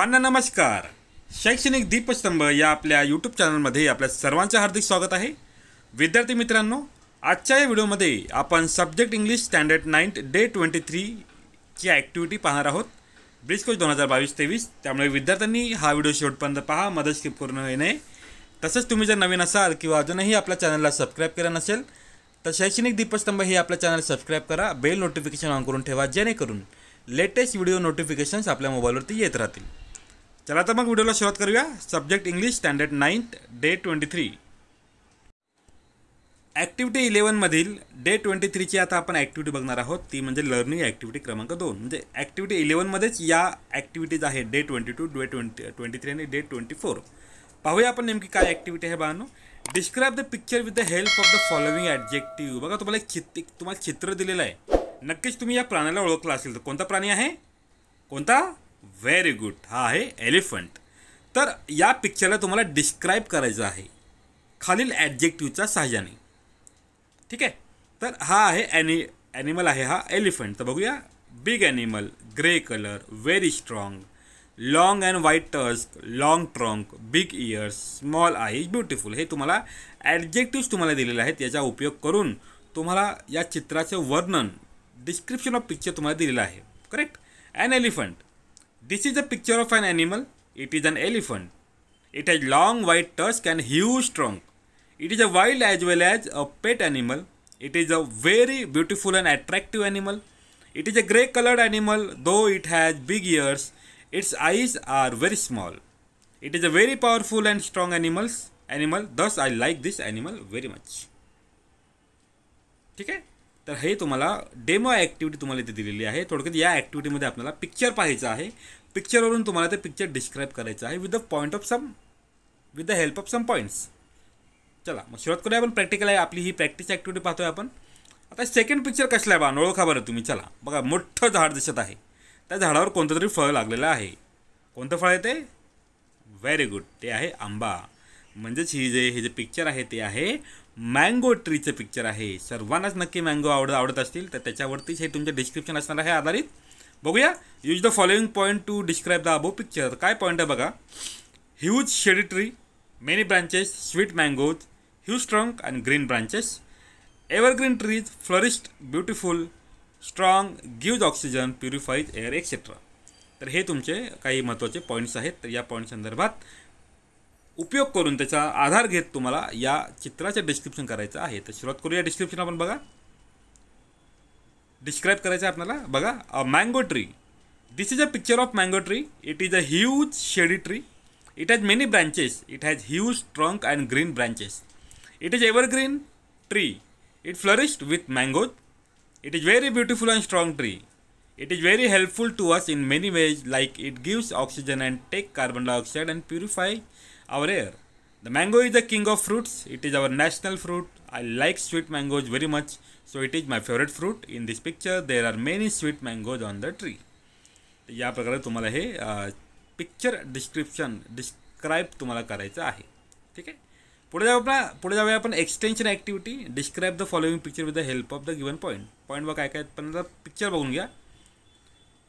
सर्वांना नमस्कार शैक्षणिक दीपस्तंभ या आपल्या यूट्यूब चॅनलमध्ये आपल्या सर्वांचं हार्दिक स्वागत आहे विद्यार्थी मित्रांनो आजच्या या व्हिडिओमध्ये आपण subject English standard ninth day twenty थ्रीची ॲक्टिव्हिटी पाहणार आहोत ब्रिज दोन हजार बावीस तेवीस त्यामुळे विद्यार्थ्यांनी हा व्हिडिओ शेवटपर्यंत पहा मदत स्किप करू नये तसंच तुम्ही जर नवीन असाल किंवा अजूनही आपल्या चॅनलला सबस्क्राईब केलं नसेल तर शैक्षणिक दीपस्तंभ हे आपल्या चॅनल सबस्क्राईब करा बेल नोटिफिकेशन ऑन करून ठेवा जेणेकरून लेटेस्ट व्हिडिओ नोटिफिकेशन्स आपल्या मोबाईलवरती येत राहतील चला तर मग व्हिडिओला सुरुवात करूया subject English standard ninth day twenty three activity इलेवनमधील डे ट्वेंटी थ्रीची आता आपण ॲक्टिव्हिटी बघणार आहोत ती म्हणजे लर्निंग ॲक्टिव्हिटी क्रमांक दोन म्हणजे ॲक्टिव्हिटी इलेवनमध्येच या ॲक्टिव्हिटीज आहेत day twenty two day twenty twenty three आणि डे ट्वेंटी फोर पाहूया आपण नेमकी काय ॲक्टिव्हिटी आहे बानो describe the picture with the help of the following adjective बघा तुम्हाला एक तुम्हाला चित्र दिलेलं आहे नक्कीच तुम्ही या प्राण्याला ओळखला असेल तर कोणता प्राणी आहे कोणता व्हेरी गुड हा आहे एलिफंट तर या पिक्चरला तुम्हाला डिस्क्राईब करायचं आहे खालील ॲडजेक्टिव्हच्या सहाय्याने ठीक आहे तर हा आहे ॲनि ॲनिमल आहे हा एलिफंट तर बघूया big animal grey colour very strong long and white tusk long trunk big ears small eyes beautiful हे तुम्हाला ॲडजेक्टिव्स तुम्हाला दिलेले आहेत याचा उपयोग करून तुम्हाला या चित्राचं वर्णन डिस्क्रिप्शन ऑफ पिक्चर तुम्हाला दिलेलं आहे correct and elephant This is a picture of an animal. It is an elephant. It has long white tusk and huge trunk. It is a wild as well as a pet animal. It is a very beautiful and attractive animal. It is a grey colored animal though it has big ears. Its eyes are very small. It is a very powerful and strong animals, animal. Thus I like this animal very much. ठीक है तर हे तुम्हाला demo activity तुम्हाला इथे दिलेली आहे थोडक्यात या ॲक्टिव्हिटीमध्ये आपल्याला पिक्चर पाहायचं आहे पिक्चरवरून तुम्हाला ते पिक्चर डिस्क्राईब करायचं आहे with the point of some with the help of some points चला मग सुरुवात करूया आपण प्रॅक्टिकल आहे आपली ही प्रॅक्टिस ॲक्टिव्हिटी पाहतोय आपण आता सेकंड पिक्चर कसला आहे बा ओळखा बरं तुम्ही चला बघा मोठं झाड दिसत आहे त्या झाडावर कोणतं तरी फळ लागलेलं आहे कोणतं फळ आहे ते व्हेरी गुड ते आहे आंबा म्हणजेच ही जे हे जे पिक्चर आहे ते आहे मँगो ट्रीचं पिक्चर आहे सर्वांनाच नक्की मँगो आवड आवडत असतील तर त्याच्यावरतीच हे तुमचं डिस्क्रिप्शन असणार आहे आधारित बघूया use the following point to describe the above picture काय पॉईंट आहे बघा huge shady tree many branches sweet mangoes huge strong and green branches evergreen trees flourish beautiful strong gives oxygen purifies air etcetera तर हे तुमचे काही महत्त्वाचे points आहेत तर या पॉईंट संदर्भात उपयोग करून त्याचा आधार घेत तुम्हाला या चित्राचं डिस्क्रिप्शन करायचं आहे तर सुरुवात करूया डिस्क्रिप्शन आपण बघा डिस्क्राईब करायचं आहे आपल्याला बघा a mango tree this is a picture of mango tree it is a huge shady tree it has many branches it has huge trunk and green branches it is evergreen tree it flourished with mangoes it is very beautiful and strong tree it is very helpful to us in many ways like it gives oxygen and take carbon dioxide and purify our air. The mango is the king of fruits. It is our national fruit. I like sweet mangoes very much. So it is my favorite fruit. In this picture there are many sweet mangoes on the tree. या प्रकारे तुम्हाला हे picture description describe तुम्हाला करायचं आहे ठीक आहे पुढे जाऊ आपण पुढे जाऊया आपण extension activity describe the following picture with the help of the given point point व काय काय पण पिक्चर बघून घ्या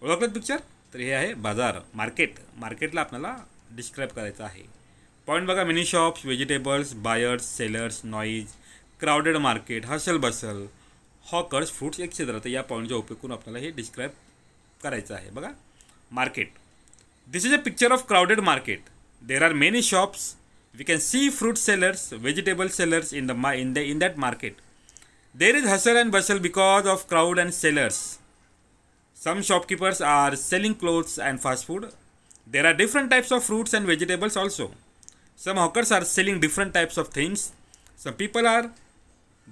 ओळखलं पिक्चर तर हे आहे बाजार मार्केट मार्केटला आपल्याला डिस्क्राईब करायचं आहे पॉईंट बघा mini shops vegetables buyers sellers noise crowded market hustle bustle hawkers fruits क्षेत्र तर या पॉईंटचा उपयोग करून आपल्याला हे डिस्क्राईब करायचं आहे बघा market this is a picture of crowded market there are many shops we can see fruit sellers vegetable sellers in the ma in the in that market there is hustle and bustle because of crowd and sellers some shopkeepers are selling clothes and fast food there are different types of fruits and vegetables also Some hawkers are selling different types of things. Some people are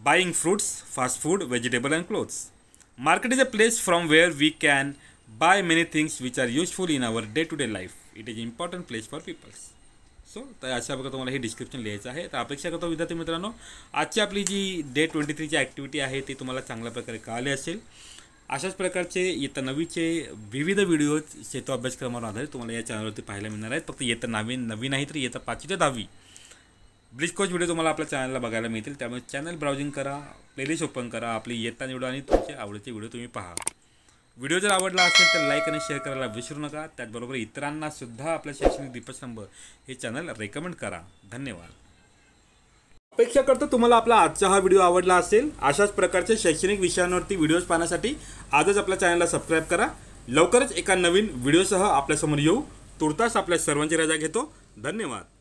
buying fruits, fast food, vegetable and clothes. Market is a place from where we can buy many things which are useful in our day to day life it is important place for people so तर अशा प्रकारे तुम्हाला हे description लिहायचं आहे तर अपेक्षा करतो विद्यार्थी मित्रांनो आजची आपली जी डे ट्वेंटी थ्रीची ॲक्टिव्हिटी आहे ती तुम्हाला चांगल्या प्रकारे कळली असेल अशाच प्रकारचे येत्या नवीचे विविध व्हिडिओज सेतू अभ्यासक्रमावर आधारित तुम्हाला या चॅनलवरती पाहायला मिळणार आहेत फक्त येतं नवीन नवीन नाही तर येतं पाचवी ते दहावी ब्रिज कोच व्हिडिओ तुम्हाला आपल्या चॅनलला बघायला मिळतील त्यामुळे चॅनल ब्राउजिंग करा प्लेलिस्ट ओपन करा आपली येता निवडा आणि तुमचे आवडीचे व्हिडिओ तुम्ही पहा व्हिडिओ जर आवडला असेल तर लाईक आणि शेअर करायला विसरू नका त्याचबरोबर इतरांनासुद्धा आपल्या शैक्षणिक दीपस्तंभ हे चॅनल रेकमेंड करा धन्यवाद अपेक्षा करतो तुम्हाला आपला आजचा हा व्हिडिओ आवडला असेल अशाच प्रकारचे शैक्षणिक विषयांवरती व्हिडिओज पाहण्यासाठी आजच आपल्या चॅनलला सबस्क्राईब करा लवकरच एका नवीन व्हिडिओसह आपल्यासमोर येऊ तुर्तास आपल्या सर्वांची रजा घेतो धन्यवाद